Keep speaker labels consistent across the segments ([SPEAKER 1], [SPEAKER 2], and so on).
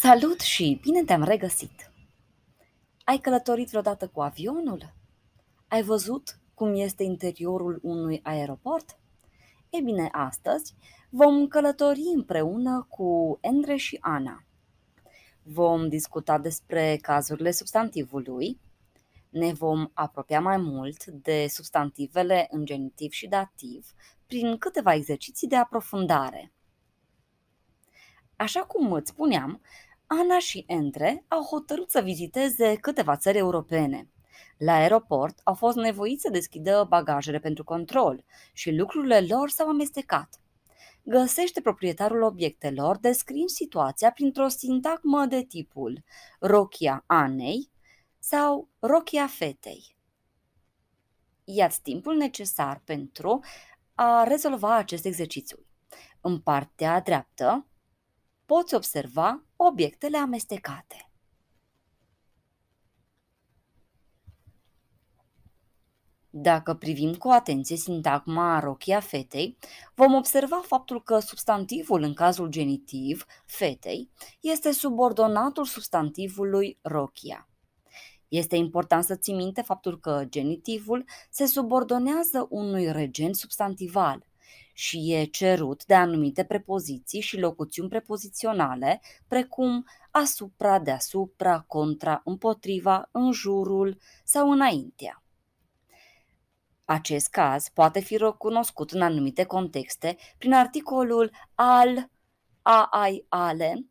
[SPEAKER 1] Salut și bine te-am regăsit! Ai călătorit vreodată cu avionul? Ai văzut cum este interiorul unui aeroport? E bine, astăzi vom călători împreună cu Endre și Ana. Vom discuta despre cazurile substantivului, ne vom apropia mai mult de substantivele în genitiv și dativ prin câteva exerciții de aprofundare. Așa cum îți spuneam, Ana și Entre au hotărât să viziteze câteva țări europene. La aeroport au fost nevoiți să deschidă bagajele pentru control și lucrurile lor s-au amestecat. Găsește proprietarul obiectelor descriind situația printr-o sintagmă de tipul rochia Anei sau rochia fetei. Iați timpul necesar pentru a rezolva acest exercițiu. În partea dreaptă poți observa obiectele amestecate. Dacă privim cu atenție sintagma rochia fetei, vom observa faptul că substantivul în cazul genitiv, fetei, este subordonatul substantivului rochia. Este important să ții minte faptul că genitivul se subordonează unui regent substantival, și e cerut de anumite prepoziții și locuțiuni prepoziționale, precum asupra, deasupra, contra, împotriva, în jurul sau înaintea. Acest caz poate fi recunoscut în anumite contexte prin articolul al, a, ai, ale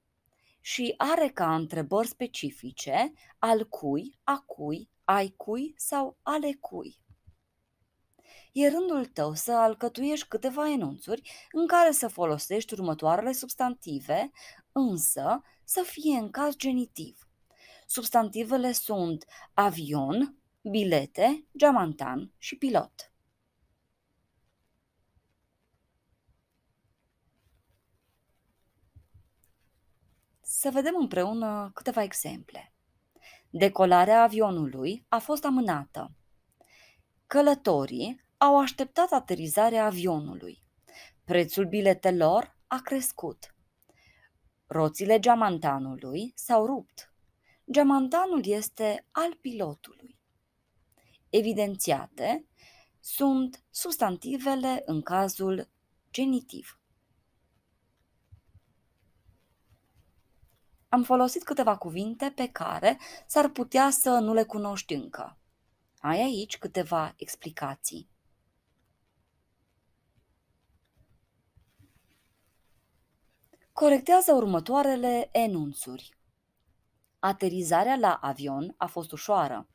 [SPEAKER 1] și are ca întrebări specifice al cui, a cui, ai cui sau ale cui e rândul tău să alcătuiești câteva enunțuri în care să folosești următoarele substantive, însă să fie în caz genitiv. Substantivele sunt avion, bilete, geamantan și pilot. Să vedem împreună câteva exemple. Decolarea avionului a fost amânată. Călătorii au așteptat aterizarea avionului. Prețul biletelor a crescut. Roțile geamantanului s-au rupt. Geamantanul este al pilotului. Evidențiate sunt substantivele în cazul genitiv. Am folosit câteva cuvinte pe care s-ar putea să nu le cunoști încă. Ai aici câteva explicații. corectează următoarele enunțuri. Aterizarea la avion a fost ușoară.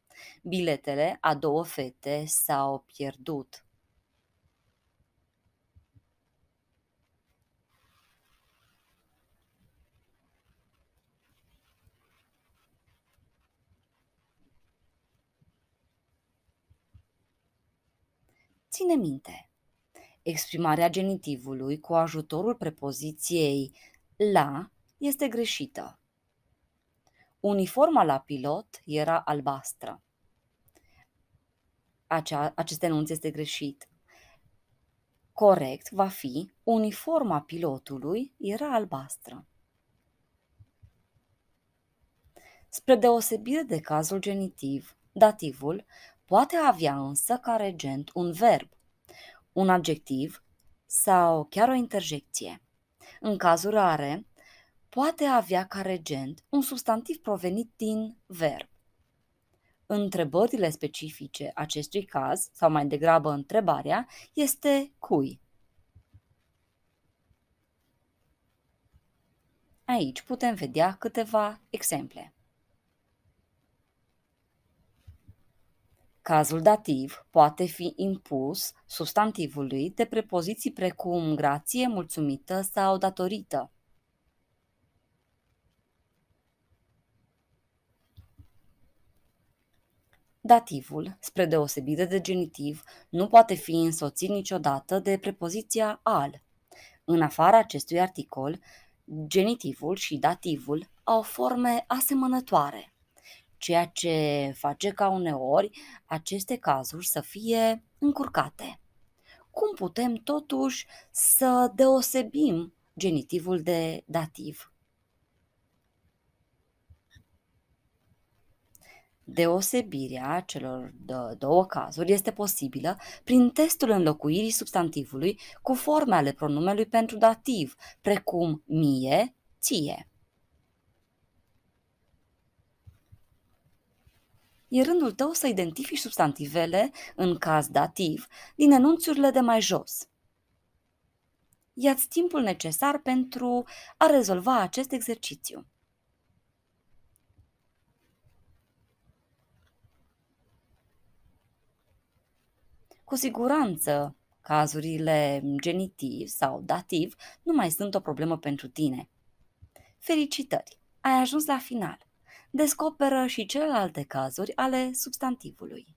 [SPEAKER 1] Biletele a două fete s-au pierdut. Ține minte! Exprimarea genitivului cu ajutorul prepoziției la este greșită. Uniforma la pilot era albastră. Acea, acest enunț este greșit. Corect va fi uniforma pilotului era albastră. Spre deosebire de cazul genitiv, dativul poate avea însă ca regent un verb, un adjectiv sau chiar o interjecție. În cazul rare, poate avea ca regent un substantiv provenit din verb. Întrebările specifice acestui caz, sau mai degrabă întrebarea, este cui? Aici putem vedea câteva exemple. Cazul dativ poate fi impus substantivului de prepoziții precum grație, mulțumită sau datorită. Dativul, spre deosebire de genitiv, nu poate fi însoțit niciodată de prepoziția al. În afara acestui articol, genitivul și dativul au forme asemănătoare ceea ce face ca uneori aceste cazuri să fie încurcate. Cum putem totuși să deosebim genitivul de dativ? Deosebirea celor două cazuri este posibilă prin testul înlocuirii substantivului cu forme ale pronumelui pentru dativ, precum mie, ție. e rândul tău să identifici substantivele, în caz dativ, din enunțurile de mai jos. Iați timpul necesar pentru a rezolva acest exercițiu. Cu siguranță, cazurile genitiv sau dativ nu mai sunt o problemă pentru tine. Felicitări! Ai ajuns la final! descoperă și celelalte cazuri ale substantivului.